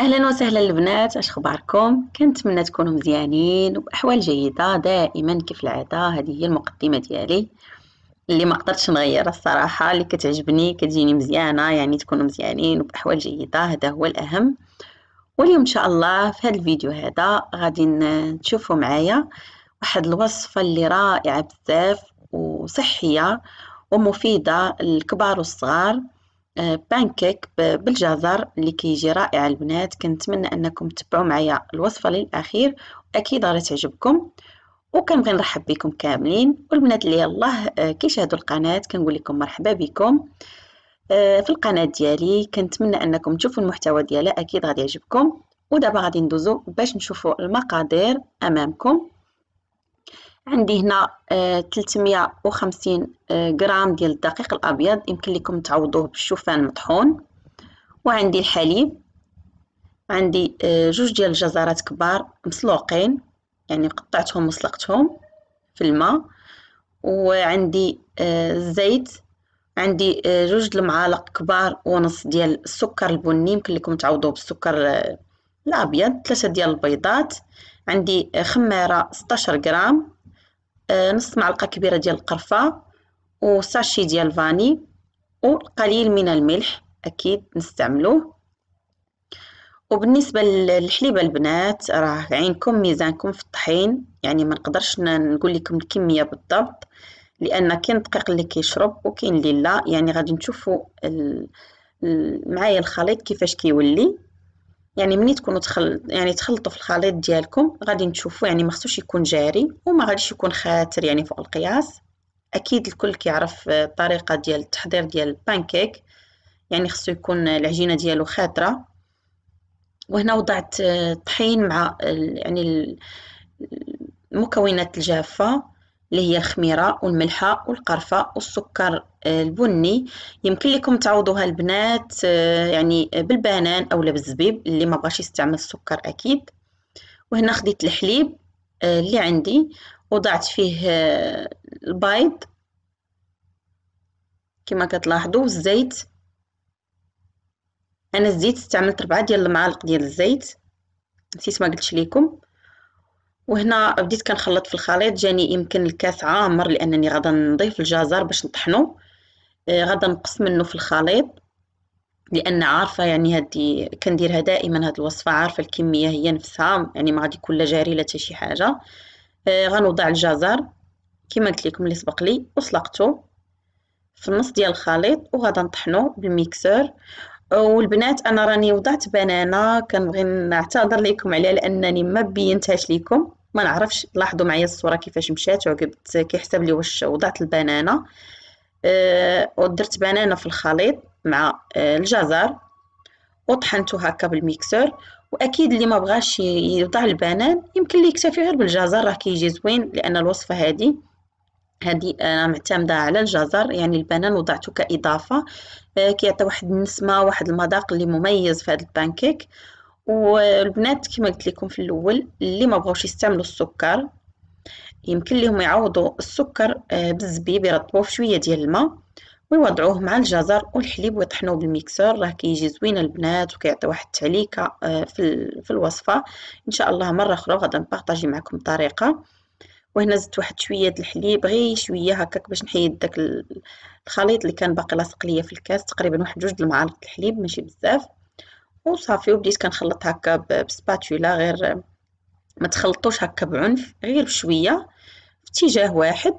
اهلا وسهلا البنات اش اخباركم كنتمنى تكونوا مزيانين وباحوال جيده دائما كيف العاده هذه هي المقدمه ديالي اللي ما قدرتش نغير الصراحه اللي كتعجبني كتجيني مزيانه يعني تكونوا مزيانين وباحوال جيده هذا هو الاهم واليوم ان شاء الله في هذا الفيديو هذا غادي تشوفوا معايا واحد الوصفه اللي رائعه بزاف وصحيه ومفيده للكبار والصغار آه، بانكيك بالجزر اللي كيجي رائع البنات كنتمنى انكم تتبعوا معايا الوصفه للاخير واكيد غادي تعجبكم وكنبغي نرحب بكم كاملين والبنات اللي يلاه آه، كيشاهدوا القناه كنقول لكم مرحبا بكم آه، في القناه ديالي كنتمنى انكم تشوفوا المحتوى ديالها اكيد غادي يعجبكم ودابا غادي ندوزو باش نشوفوا المقادير امامكم عندي هنا 350 آه، آه، غرام ديال الدقيق الابيض يمكن لكم تعوضوه بالشوفان مطحون وعندي الحليب عندي آه، جوج ديال الجزرات كبار مسلوقين يعني قطعتهم وسلقتهم في الماء وعندي الزيت عندي جوج المعالق كبار ونص ديال السكر البني يمكن لكم تعوضوه بالسكر الابيض ثلاثه ديال البيضات عندي خميره 16 غرام آه، نص معلقة كبيرة ديال القرفة وساشي ديال فاني وقليل من الملح أكيد نستعملوه وبالنسبة للحليبة البنات راه عينكم ميزانكم في الطحين يعني ما نقدرش نقول لكم الكمية بالضبط لان كاين الدقيق اللي كيشرب وكاين اللي لا يعني غادي نشوفوا ال... معايا الخليط كيفاش كيولي يعني ملي تكونوا تخل يعني تخلطوا في الخليط ديالكم غادي نشوفوا يعني ما خصوش يكون جاري وما غاديش يكون خاتر يعني فوق القياس اكيد الكل كيعرف الطريقه ديال التحضير ديال البانكيك يعني خصو يكون العجينه ديالو خاتره وهنا وضعت الطحين مع يعني المكونات الجافه اللي هي الخميره والملحه والقرفه والسكر آه، البني يمكن لكم تعوضوها البنات آه، يعني بالبنان اولا بالزبيب اللي ما بغاش يستعمل السكر اكيد وهنا خديت الحليب آه، اللي عندي وضعت فيه البيض كما كتلاحظوا الزيت انا الزيت استعملت 4 ديال المعالق ديال الزيت نسيت ما قلتش لكم وهنا بديت كنخلط في الخليط جاني يمكن الكاس عامر لانني غادا نضيف الجزر باش نطحنو آه، غادا نقص منه في الخليط لان عارفه يعني هادي كنديرها دائما هاد الوصفه عارفه الكميه هي نفسها يعني ما غادي يكون لا جاري لا شي حاجه آه، غنوضع الجزر كما قلت لكم اللي سبق لي وسلقته في النص ديال الخليط وغادا نطحنو بالميكسور والبنات انا راني وضعت بنانه كنبغي نعتذر لكم عليها لانني ما بينتهاش لكم ما نعرفش لاحظوا معايا الصوره كيفاش مشات عقبت كيحسب لي واش وضعت البنانه أه ودرت بنانه في الخليط مع أه الجزر وطحنته هكا بالميكسور واكيد اللي ما بغاش يوضع البنان يمكن ليه يكتفي غير بالجزر راه كيجي زوين لان الوصفه هذه هذه انا معتمده على الجزر يعني البنان وضعته كاضافه أه كيعطي واحد النسمه واحد المذاق اللي مميز في هذا البانكيك والبنات كما قلت لكم في الاول اللي ما بغاوش يستعملوا السكر يمكن لهم يعوضوا السكر آه، بالزبيب يرطبوه في شويه ديال الماء ويوضعوه مع الجزر والحليب ويطحنوه بالميكسور راه كيجي زوين البنات وكيعطي واحد التعليكه آه، في الوصفه ان شاء الله مره اخرى غادي نبارطاجي معكم الطريقه وهنا زدت واحد شويه الحليب غير شويه هكاك باش نحيد داك الخليط اللي كان باقي لاصق ليا في الكاس تقريبا واحد جوج المعالق الحليب ماشي بزاف وصافي وبديت كنخلط هكا بسباتولا غير ما تخلطوش هكا بعنف غير بشويه في اتجاه واحد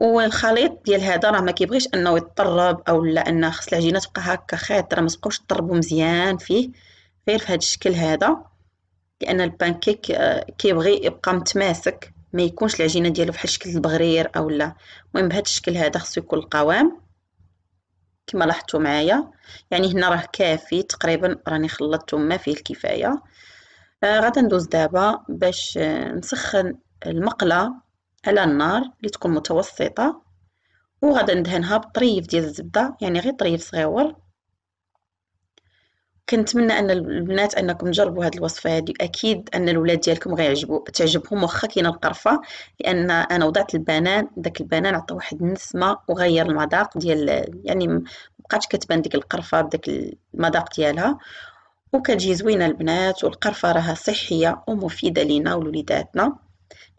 والخليط ديال هذا راه ما كيبغيش انه يطرب او لا انه خص العجينه تبقى هكا خاطر ما تبقاوش تطربوا مزيان فيه غير في هذا الشكل هذا لان البانكيك آه، كيبغي يبقى متماسك ما يكونش العجينه ديالو بحال شكل البغرير اولا المهم بهذا الشكل هذا خصو يكون القوام كما لاحظتوا معايا يعني هنا راه كافي تقريبا راني خلطته ما فيه الكفايه آه غادا ندوز دابا باش آه نسخن المقله على النار اللي تكون متوسطه وغادا ندهنها بطريف ديال الزبده يعني غير طريف صغيور كنتمنى ان البنات انكم تجربوا هذه الوصفه هذه اكيد ان الولاد ديالكم غيعجبوا تعجبهم واخا كاينه القرفه لان انا وضعت البنان داك البنان عطى واحد النسمه وغير المذاق ديال يعني مبقاتش كتبان ديك القرفه بداك المذاق ديالها وكتجي زوينه البنات والقرفه راها صحيه ومفيده لينا ولوليداتنا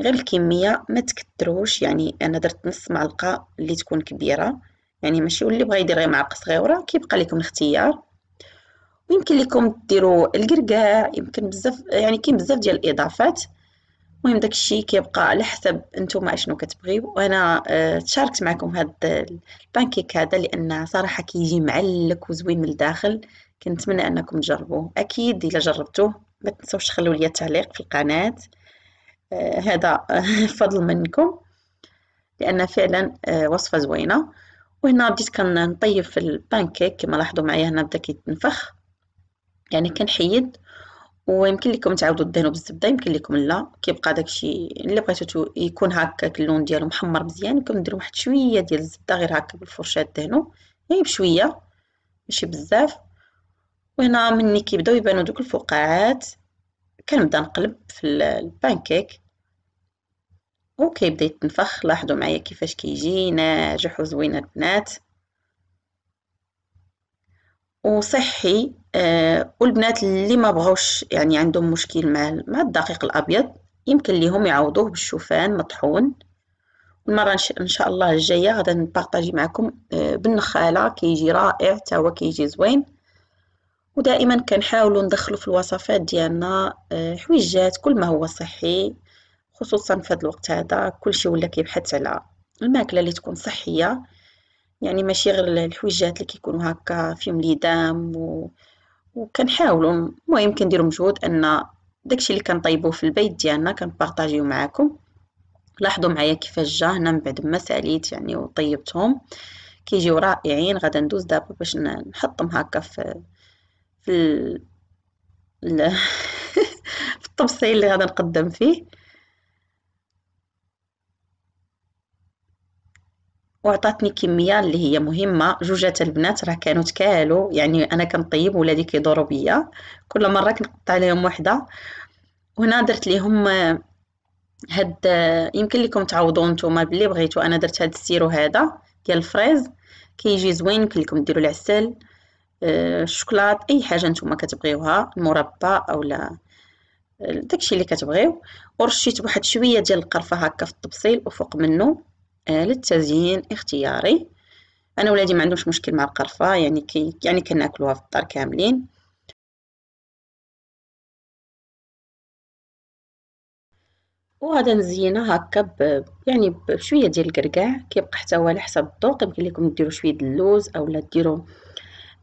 غير الكميه ما تكتروش يعني انا درت نص معلقه اللي تكون كبيره يعني ماشي واللي بغى يدير غير معلقه صغيره كيبقى لكم الاختيار يمكن لكم ديروا القرقاع يمكن بزاف يعني كاين بزاف ديال الاضافات المهم داكشي كيبقى على حسب نتوما شنو كتبغيو وانا آه، تشاركت معكم هاد البانكيك هذا لان صراحه كيجي معلك وزوين من الداخل كنتمنى انكم تجربوه اكيد الا جربتوه ما تنسوش تخلوا لي تعليق في القناه اه هذا فضل منكم لان فعلا اه وصفه زوينه وهنا بديت كنطيب في البانكيك كما لاحظوا معايا هنا بدا كيتنفخ يعني كنحيد ويمكن لكم تعاودوا دهنوا بالزبده يمكن لكم لا كيبقى داكشي اللي بغيتو يكون هكاك اللون ديالو محمر مزيان كنديروا واحد شويه ديال الزبده غير هكا بالفرشاه دهنو غير إيه، بشويه ماشي بزاف وهنا مني كيبداو يبانو دوك الفقاعات كنبدا نقلب في البانكيك وكيبدا يتنفخ لاحظوا معايا كيفاش كيجي ناجح وزوين البنات وصحي آه والبنات اللي ما بغوش يعني عندهم مشكل مع مع الدقيق الابيض يمكن ليهم يعوضوه بالشوفان مطحون المره ان شاء الله الجايه غادي نبارطاجي معكم آه بالنخاله كيجي رائع حتى هو كيجي زوين ودائما كنحاولوا ندخلوا في الوصفات ديالنا آه حويجات كل ما هو صحي خصوصا في هذا الوقت هذا كلشي ولا كيبحث على الماكله اللي تكون صحيه يعني ماشي غير الحويجات اللي كيكونوا هكا فيهم ليدام و... وكنحاولوا المهم كنديروا مجهود ان داكشي اللي كنطيبوه في البيت ديالنا كنبارطاجيو معاكم لاحظوا معايا كيفاش جا هنا من بعد ما ساليت يعني وطيبتهم كيجيو رائعين غادا ندوز دابا باش نحطهم هكا في في ال... في الطبسيل اللي غادا نقدم فيه وعطاتني كميه اللي هي مهمه جوجه البنات راه كانوا تكالو يعني انا كنطيب ولادي كيدورو بيا كل مره كنقطع لهم وحده وهنا درت لهم آه، هاد آه، يمكن لكم تعوضوا نتوما باللي بغيتو انا درت هاد السيرو هذا ديال الفريز كيجي زوين يمكن لكم ديروا العسل آه، الشوكولات اي حاجه نتوما كتبغيوها المربى اولا داكشي اللي كتبغيو ورشيت بواحد شويه ديال القرفه هكا في الطبسيل وفوق منه آه، للتزيين اختياري انا ولادي ما عندهمش مشكل مع القرفه يعني كي يعني كناكلوها في الدار كاملين وهذا نزينها هكا ب يعني بشويه ديال الكركاع كيبقى حتى هو على حسب الذوق طيب يمكن لكم ديروا شويه ديال اللوز اولا ديروا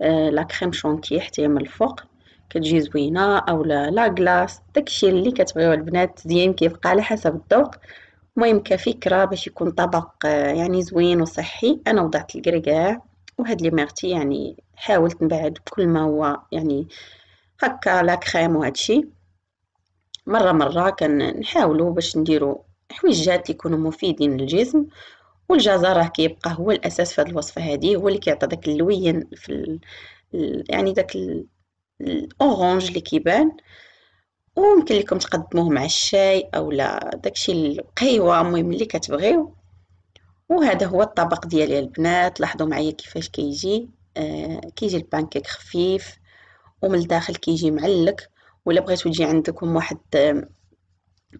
آه لا كريم شونتي حتى هي من الفوق كتجي زوينه اولا لا كلاص داكشي اللي كتبغيوه البنات زين كيبقى على حسب الذوق المهم كفكرة باش يكون طبق آه، يعني زوين وصحي أنا وضعت القرقاع وهاد لي مارتي يعني حاولت نبعد كل ما هو يعني هكا لا كريم وهادشي مرة مرة كنحاولوا باش نديرو حويجات اللي يكونوا مفيدين للجسم والجزر راه كيبقى هو الاساس في هذه الوصفه هذه هو اللي كيعطي داك اللوين في ال... يعني داك الاورانج اللي كيبان وممكن لكم تقدموه مع الشاي اولا داكشي القهيوه المهم اللي كتبغيو وهذا هو الطبق ديالي البنات لاحظوا معايا كيفاش كيجي آه كيجي البانكيك خفيف ومن الداخل كيجي معلك ولا بغيتو يجي عندكم واحد آه،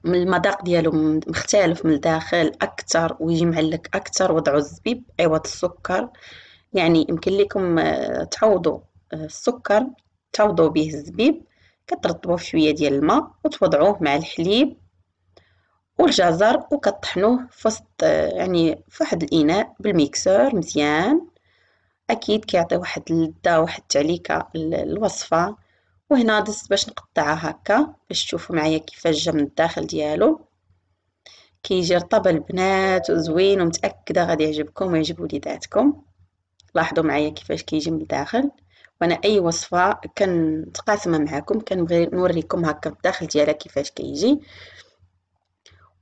من المذاق ديالو مختلف من الداخل اكثر ويجي معلك اكثر وضعوا الزبيب عوض السكر يعني يمكن لكم آه، تعوضوا آه، السكر تعوضوا به الزبيب كترطبوه شويه ديال الماء وتوضعوه مع الحليب والجزر وكطحنوه في وسط يعني في واحد الاناء بالميكسور مزيان اكيد كيعطي واحد اللذه واحد التعليكه الوصفه وهنا دست باش نقطعها هكا باش تشوفوا معايا كيفاش جا من الداخل ديالو كيجي رطب البنات وزوين ومتاكده غادي يعجبكم ويعجب وليداتكم لاحظوا معايا كيفاش كيجي من الداخل وانا اي وصفه كنتقاسمها معكم كنبغي نوريكم هكا الداخل ديالها كيفاش كيجي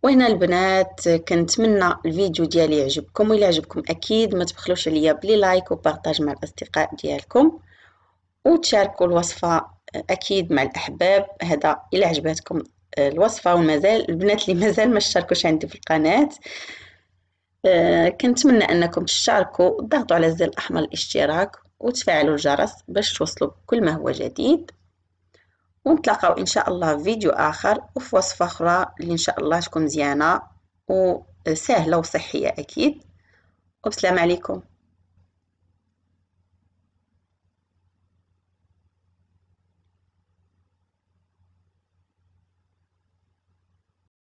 وهنا البنات كنتمنى الفيديو ديالي يعجبكم وإلا عجبكم اكيد ما تبخلوش عليا بلي لايك وبارطاج مع الاصدقاء ديالكم وتشاركوا الوصفه اكيد مع الاحباب هذا الا عجبتكم الوصفه ومازال البنات اللي مازال ما اشتركوش عندي في القناه آه، كنتمنى انكم تشاركوا ضغطوا على الزر الاحمر الاشتراك وتفعلوا الجرس باش توصلوا بكل ما هو جديد ونتلاقاو ان شاء الله في فيديو اخر وفي وصفه اخرى اللي ان شاء الله تكون مزيانه وسهله وصحيه اكيد وبسلام عليكم